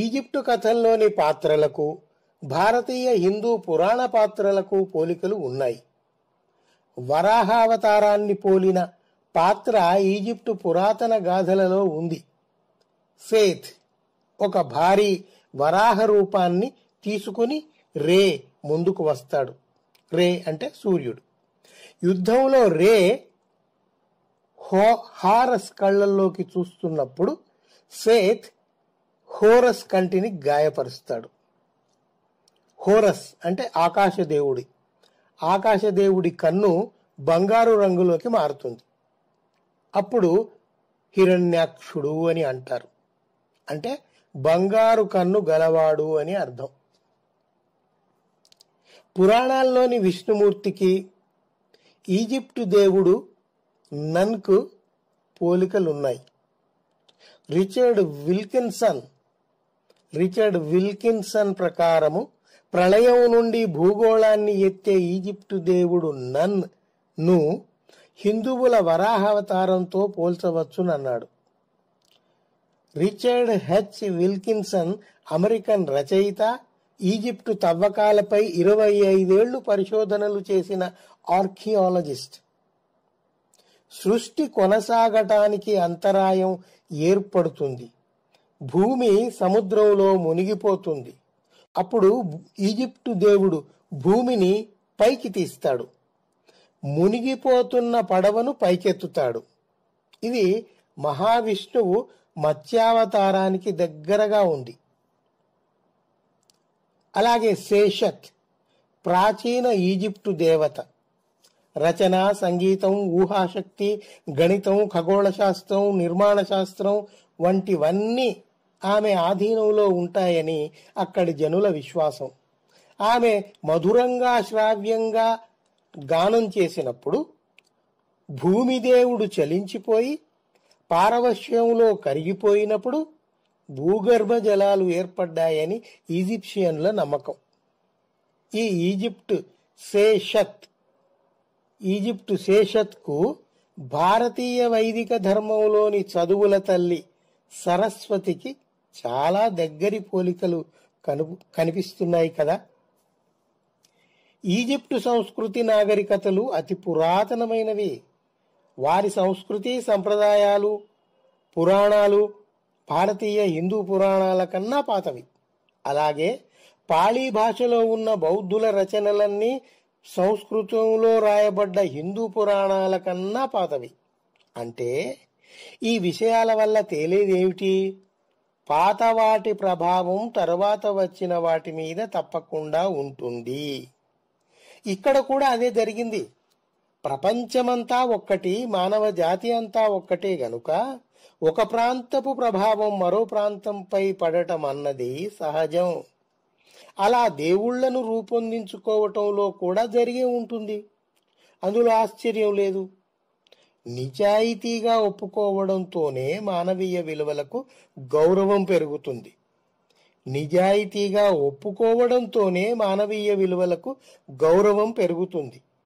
Egypt కథల్లోని పాత్రలకు భారతీయ హిందూ పురాణ పాత్రలకు పోలికలు ఉన్నాయి వరాహావతారాన్ని పోలిన పాత్ర ఈజిప్టు పురాతన గాథలలో ఉంది సేత్ ఒక భారీ వరాహ రూపాన్ని తీసుకుని రే ముందుకు వస్తాడు రే అంటే సూర్యుడు యుద్ధంలో రే హో హారస్ కళ్ళల్లోకి చూస్తున్నప్పుడు సేత్ హోరస్ కంటిని గాయపరుస్తాడు హోరస్ అంటే ఆకాశదేవుడి ఆకాశదేవుడి కన్ను బంగారు రంగులోకి మారుతుంది అప్పుడు హిరణ్యాక్షుడు అని అంటారు అంటే బంగారు కన్ను గలవాడు అని అర్థం పురాణాల్లోని విష్ణుమూర్తికి ఈజిప్టు దేవుడు నన్కు పోలికలున్నాయి రిచర్డ్ విల్కిన్సన్ రిచర్డ్ విల్కిన్సన్ ప్రకారము ప్రళయం నుండి భూగోళాన్ని ఎత్తే ఈజిప్టు దేవుడు నన్ ను హిందువుల వరాహావతారంతో పోల్చవచ్చునన్నాడు రిచర్డ్ హెచ్ విల్కిన్సన్ అమెరికన్ రచయిత ఈజిప్టు తవ్వకాలపై ఇరవై ఐదేళ్లు పరిశోధనలు చేసిన ఆర్కియాలజిస్ట్ సృష్టి కొనసాగటానికి అంతరాయం ఏర్పడుతుంది భూమి సముద్రంలో మునిగిపోతుంది అప్పుడు ఈజిప్టు దేవుడు భూమిని పైకి తీస్తాడు మునిగిపోతున్న పడవను పైకెత్తుతాడు ఇది మహావిష్ణువు మత్స్యావతారానికి దగ్గరగా ఉంది అలాగే శేషత్ ప్రాచీన ఈజిప్టు దేవత రచన సంగీతం ఊహాశక్తి గణితం ఖగోళ శాస్త్రం నిర్మాణ శాస్త్రం వంటివన్నీ ఆమె ఆధీనంలో ఉంటాయని అక్కడి జనుల విశ్వాసం ఆమె మధురంగా శ్రావ్యంగా గానం చేసినప్పుడు భూమిదేవుడు చలించిపోయి పారవశ్యంలో కరిగిపోయినప్పుడు భూగర్భ జలాలు ఏర్పడ్డాయని ఈజిప్షియన్ల నమ్మకం ఈ ఈజిప్ట్ శేషత్ ఈజిప్టు సేషత్కు భారతీయ వైదిక ధర్మంలోని చదువుల తల్లి సరస్వతికి చాలా దగ్గరి పోలికలు కను కనిపిస్తున్నాయి కదా ఈజిప్టు సంస్కృతి నాగరికతలు అతి పురాతనమైనవి వారి సంస్కృతి సంప్రదాయాలు పురాణాలు భారతీయ హిందూ పురాణాల కన్నా పాతవి అలాగే పాళీ భాషలో ఉన్న బౌద్ధుల రచనలన్నీ సంస్కృతంలో రాయబడ్డ హిందూ పురాణాల కన్నా పాతవి అంటే ఈ విషయాల వల్ల తేలేదేమిటి పాత వాటి ప్రభావం తర్వాత వచ్చిన వాటి మీద తప్పకుండా ఉంటుంది ఇక్కడ కూడా అదే జరిగింది ప్రపంచమంతా ఒక్కటి మానవ జాతి అంతా ఒక్కటే గనుక ఒక ప్రాంతపు ప్రభావం మరో ప్రాంతంపై పడటం అన్నది సహజం అలా దేవుళ్లను రూపొందించుకోవటంలో కూడా జరిగే ఉంటుంది అందులో ఆశ్చర్యం లేదు నిజాయితీగా ఒప్పుకోవడంతోనే మానవీయ విలువలకు గౌరవం పెరుగుతుంది నిజాయితీగా ఒప్పుకోవడంతోనే మానవీయ విలువలకు గౌరవం పెరుగుతుంది